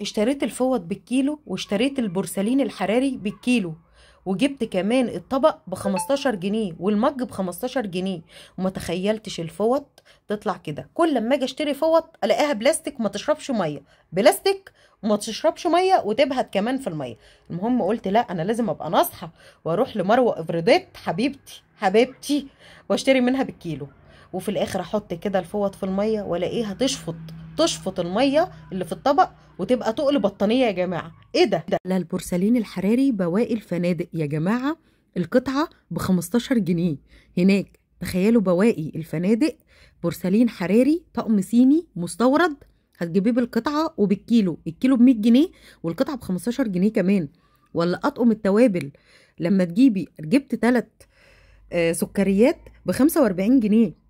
اشتريت الفوط بالكيلو واشتريت البورسلين الحراري بالكيلو وجبت كمان الطبق ب 15 جنيه والمج ب 15 جنيه وما تخيلتش الفوط تطلع كده كل لما اجي اشتري فوط الاقيها بلاستيك وما تشربش ميه بلاستيك وما تشربش ميه وتبهت كمان في الميه المهم قلت لا انا لازم ابقى ناصحه واروح لمروه افريديت حبيبتي حبيبتي واشتري منها بالكيلو وفي الاخر احط كده الفوط في الميه والاقيها تشفط تشفط الميه اللي في الطبق وتبقى تقل بطانيه يا جماعه ايه ده لا البورسلين الحراري بواقي الفنادق يا جماعه القطعه ب 15 جنيه هناك تخيلوا بواقي الفنادق بورسلين حراري طقم صيني مستورد هتجيبيه بالقطعه وبالكيلو الكيلو ب 100 جنيه والقطعه ب 15 جنيه كمان ولا اطقم التوابل لما تجيبي جبت ثلاث آه، سكريات ب 45 جنيه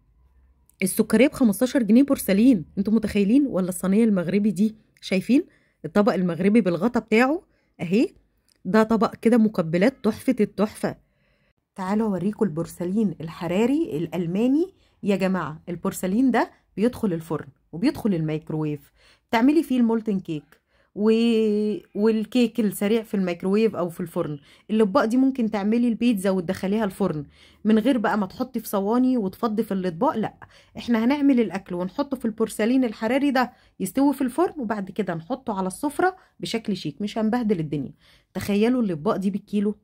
السكريه ب 15 جنيه بورسلين انتوا متخيلين ولا الصينيه المغربي دي شايفين الطبق المغربي بالغطا بتاعه اهي ده طبق كده مقبلات تحفه التحفه تعالوا اوريكم البورسلين الحراري الالماني يا جماعه البورسلين ده بيدخل الفرن وبيدخل الميكروويف تعملي فيه المولتن كيك و... والكيك السريع في الميكروويف او في الفرن الاطباق دي ممكن تعملي البيتزا وتدخليها الفرن من غير بقى ما تحطي في صواني وتفضي في الاطباق لا احنا هنعمل الاكل ونحطه في البورسلين الحراري ده يستوي في الفرن وبعد كده نحطه على السفره بشكل شيك مش هنبهدل الدنيا تخيلوا الاطباق دي بالكيلو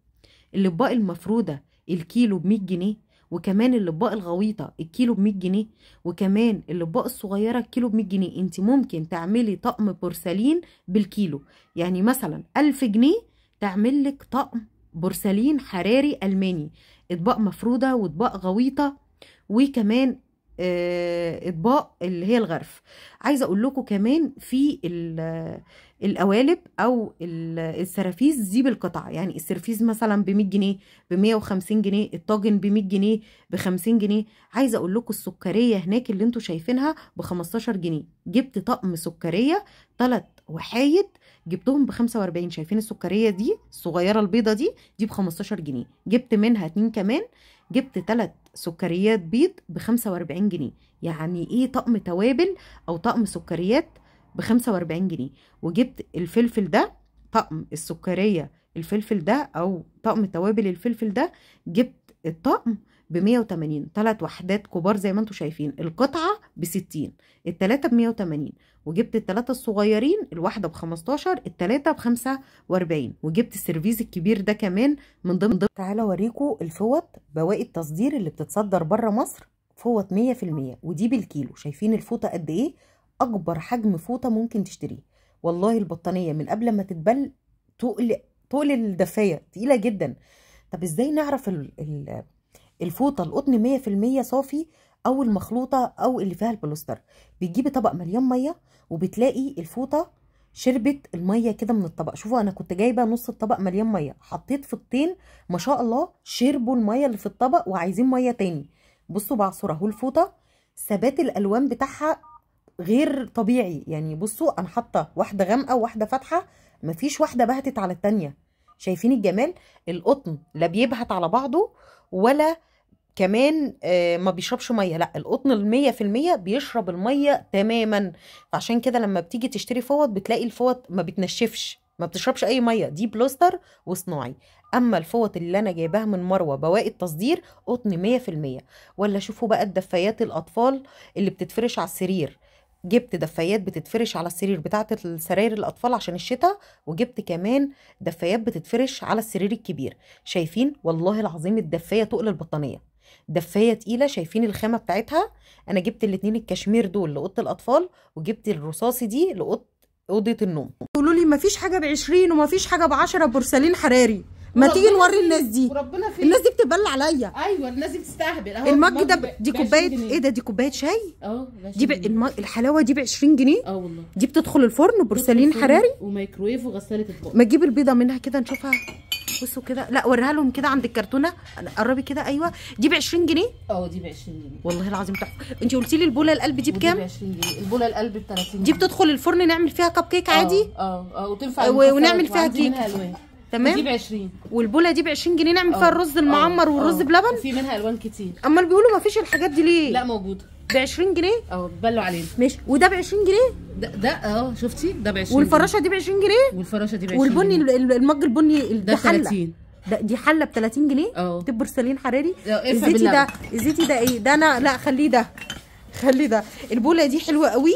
الاطباق المفروده الكيلو ب 100 جنيه وكمان اللباق الغويطه الكيلو ب جنيه وكمان اللباق الصغيره الكيلو ب جنيه انت ممكن تعملي طقم بورسلين بالكيلو يعني مثلا 1000 جنيه تعمل لك طقم بورسلين حراري الماني اطباق مفروده واطباق غويطه وكمان آه، اطباق اللي هي الغرف عايزه اقول لكم كمان في القوالب او السرافيز دي بالقطع يعني السرفيز مثلا ب 100 جنيه ب 150 جنيه الطاجن ب 100 جنيه ب 50 جنيه عايزه اقول لكم السكريه هناك اللي انتم شايفينها ب 15 جنيه جبت طقم سكريه ثلاث وحايد جبتهم ب 45 شايفين السكريه دي الصغيره البيضه دي دي ب 15 جنيه جبت منها اتنين كمان جبت ثلاث سكريات بيض ب 45 جنيه يعني ايه طقم توابل او طقم سكريات ب 45 جنيه وجبت الفلفل ده طقم السكريه الفلفل ده او طقم توابل الفلفل ده جبت الطقم ب 180 ثلاث وحدات كبار زي ما انتم شايفين القطعه ب 60 الثلاثه ب 180 وجبت الثلاثه الصغيرين الواحده ب 15 الثلاثه ب 45 وجبت السيرفيز الكبير ده كمان من ضمن ضمن تعالى اوريكم الفوط بواقي التصدير اللي بتتصدر بره مصر فوط 100% ودي بالكيلو شايفين الفوطه قد ايه اكبر حجم فوطه ممكن تشتريه والله البطانيه من قبل ما تتبل تقل تقل الدفايه تقيله جدا طب ازاي نعرف الفوطه القطن 100% صافي او المخلوطه او اللي فيها البلوستر بتجيبي طبق مليان ميه وبتلاقي الفوطه شربت الميه كده من الطبق شوفوا انا كنت جايبه نص الطبق مليان ميه حطيت فضتين ما شاء الله شربوا الميه اللي في الطبق وعايزين ميه تاني بصوا بعصر اهو الفوطه ثبات الالوان بتاعها غير طبيعي يعني بصوا انا حاطه واحده غامقه وواحده فاتحه مفيش واحده بهتت على الثانيه شايفين الجمال القطن لا بيبهت على بعضه ولا كمان آه، ما بيشربش ميه لا القطن المية في المية بيشرب الميه تماما عشان كده لما بتيجي تشتري فوط بتلاقي الفوط ما بتنشفش ما بتشربش اي ميه دي بلوستر وصناعي اما الفوط اللي انا جايباها من مروه بواقي التصدير قطن 100% ولا شوفوا بقى الدفايات الاطفال اللي بتتفرش على السرير جبت دفايات بتتفرش على السرير بتاعت السراير الاطفال عشان الشتاء وجبت كمان دفايات بتتفرش على السرير الكبير شايفين والله العظيم الدفايه تقل البطانيه دفايه تقيله شايفين الخامه بتاعتها انا جبت الاتنين الكشمير دول لاوضه الاطفال وجبت الرصاصي دي لاوضه اوضه النوم قولوا لي مفيش حاجه ب 20 ومفيش حاجه ب 10 بورسلين حراري ما تيجي نوري الناس دي وربنا فيه الناس دي بتبل عليا ايوه الناس دي بتستهبل اهو المج ده ب... دي كوبايه ايه ده دي كوبايه شاي اه دي ب... الم... الحلاوه دي ب 20 جنيه اه والله دي بتدخل الفرن بورسلين حراري وميكرويف وغساله اطباق ما تجيب البيضه منها كده نشوفها بصوا كده لا وريها لهم كده عند الكرتونه قربي كده ايوه دي ب 20 جنيه اه دي ب 20 جنيه والله العظيم تحفه انت قلتي لي البوله القلب دي بكام؟ دي ب 20 جنيه البوله القلب ب 30 جنيه دي بتدخل الفرن نعمل فيها كب كيك أه، عادي اه اه وتنفع ونعمل فيها كيك تمام دي ب 20 والبوله دي ب 20 جنيه نعمل فيها اه. الرز المعمر اه، والرز اه. بلبن في منها الوان كتير امال بيقولوا ما فيش الحاجات دي ليه لا موجوده ب 20 جنيه اه بلوا علينا ماشي وده ب 20 جنيه ده اه شفتي ده ب 20 والفراشه دي ب 20 جنيه والفراشه دي ب 20 والبني المج البني ده 30 ده دي حله ب 30 جنيه اه طب برسلين حراري الزيتي ده الزيتي ده ايه ده انا لا خليه ده خليه ده البوله دي حلوه قوي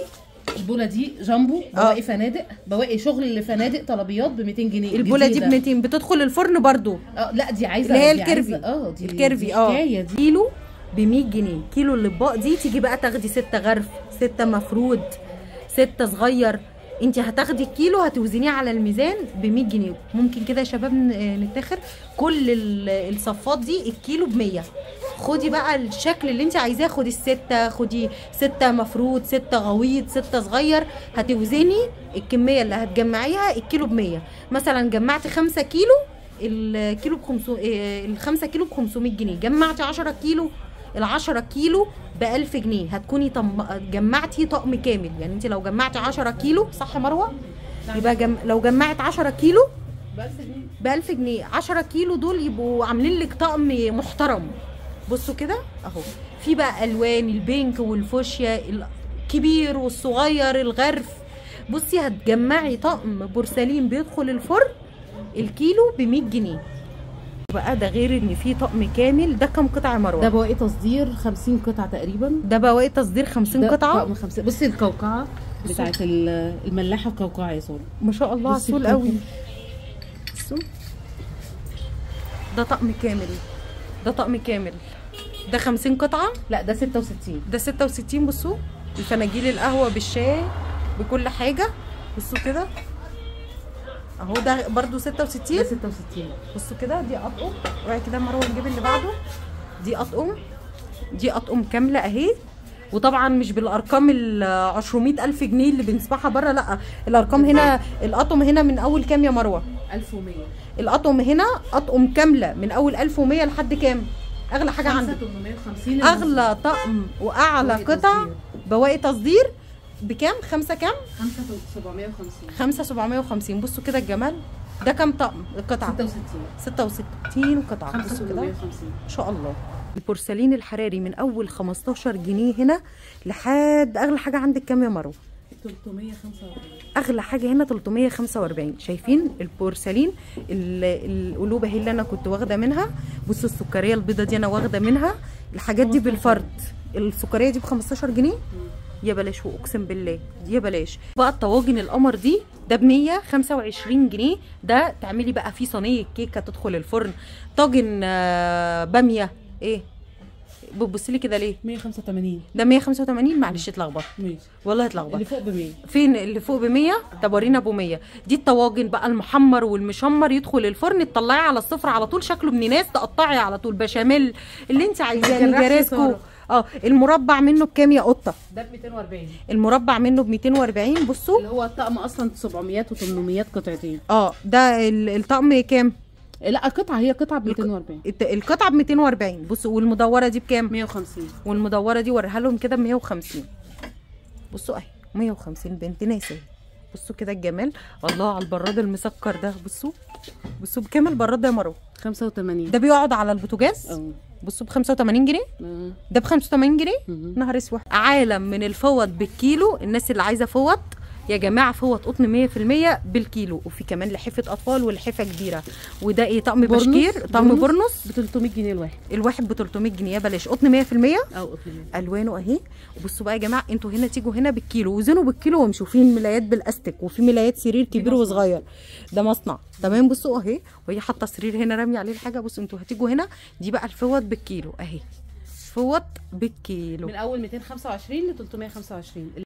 البوله دي جامبو آه. بواقي فنادق بواقي شغل لفنادق طلبيات ب 200 جنيه البوله دي ب 200 بتدخل الفرن برضو اه لا دي عايزه اللي هي الكيرفي اه دي الكيرفي اه كيلو ب 100 جنيه كيلو الاطباق دي تيجي بقى تاخدي ستة غرف ستة مفرود ستة صغير انت هتاخدي الكيلو هتوزنيه على الميزان ب 100 جنيه ممكن كده يا شباب نتاخر كل الصفات دي الكيلو ب 100 خدي بقى الشكل اللي انت عايزاه خدي الستة خدي ستة مفروض ستة غويط ستة صغير هتوزني الكمية اللي هتجمعيها الكيلو ب 100 مثلا جمعتي 5 كيلو الكيلو ب 5 كيلو ب 500 آه، جنيه جمعتي 10 كيلو ال10 كيلو ب 1000 جنيه هتكوني طم... جمعتي طقم كامل يعني انت لو جمعتي 10 كيلو صح مروه يبقى جم... لو جمعت 10 كيلو ب 1000 جنيه 10 كيلو دول يبقوا عاملين لك طقم محترم بصوا كده اهو في بقى الوان البينك والفوشيا الكبير والصغير الغرف بصي هتجمعي طقم بورسلين بيدخل الفرن الكيلو ب 100 جنيه بقى ده غير ان في طقم كامل ده كام قطعه يا مروه ده بواقي تصدير 50 قطعه تقريبا ده بواقي تصدير 50 قطعه طقم 50 بصي القوقعه بتاعه الملاحه القوقعه يا سول ما شاء الله عسول قوي بصوا ده طقم كامل ده طقم كامل ده 50 قطعه لا ده 66 ده 66 بصوا الفناجيل القهوه بالشاي بكل حاجه بصوا كده اهو ده برده 66 ده 66 بصوا كده دي اطقم وبعد كده مروه نجيب اللي بعده دي اطقم دي اطقم كامله اهي وطبعا مش بالارقام ال 200000 جنيه اللي بنسمعها بره لا الارقام هنا الاطقم هنا من اول كام يا مروه 1100 الاطقم هنا اطقم كامله من اول 1100 لحد كام اغلى حاجه عندك 850 اغلى طقم واعلى قطع بواقي تصدير بكام خمسة كام 5750 5750 بصوا كده الجمال ده كام طقم القطعه 66 66 قطعه بصوا كده ان شاء الله البورسلين الحراري من اول 15 جنيه هنا لحد اغلى حاجه عندك كام يا مروه 345 اغلى حاجه هنا 345 شايفين البورسلين القلوب اهي اللي انا كنت واخده منها بصوا السكريه البيضه دي انا واخده منها الحاجات دي بالفرد السكريه دي ب 15 جنيه يا بلاش واقسم بالله يا بلاش بقى الطواجن القمر دي ده ب 125 جنيه ده تعملي بقى فيه صينيه كيكه تدخل الفرن طاجن آه، باميه ايه بتبصي لي كده ليه 185 ده 185 معلش اتلخبط والله اتلخبط اللي فوق ب 100 فين اللي فوق ب 100 طب ورينا ابو 100 دي الطواجن بقى المحمر والمشمر يدخل الفرن تطلعيه على الصفر على طول شكله ابن ناس تقطعي على طول بشاميل اللي انت عايزاه نجاريسكو اه المربع منه بكام يا قطه ده ب 240 المربع منه ب 240 بصوا اللي هو الطقم اصلا 700 و800 قطعتين اه ده الطقم كام آه، لا قطعه هي قطعه ب 240 القطعه ب 240 بصوا والمدوره دي بكام 150 والمدوره دي وريها لهم كده ب 150 بصوا اهي 150 بنت ناس بصوا كده الجمال الله على البراد المسكر ده بصوا بصوا بكام البراد ده يا مروه 85 ده بيقعد على البوتاجاز اه بصوا ب 85 جنيه ده ب 85 جنيه نهار اسود عالم من الفوط بالكيلو الناس اللي عايزه فوط يا جماعه فوط قطن 100% بالكيلو وفي كمان لحفه اطفال ولحفه كبيره وده ايه طقم بشكير طقم برنس ب 300 جنيه الواحد الواحد ب 300 جنيه بلاش قطن 100% اه قطن الوانه اهي بصوا بقى يا جماعه انتوا هنا تيجوا هنا بالكيلو وزنوا بالكيلو وامشوا في ملايات بالاستك وفي ملايات سرير كبير وصغير ده مصنع تمام بصوا اهي وهي حاطه سرير هنا راميه عليه الحاجه بصوا انتوا هتيجوا هنا دي بقى الفوط بالكيلو اهي فوط بالكيلو من اول 225 ل 325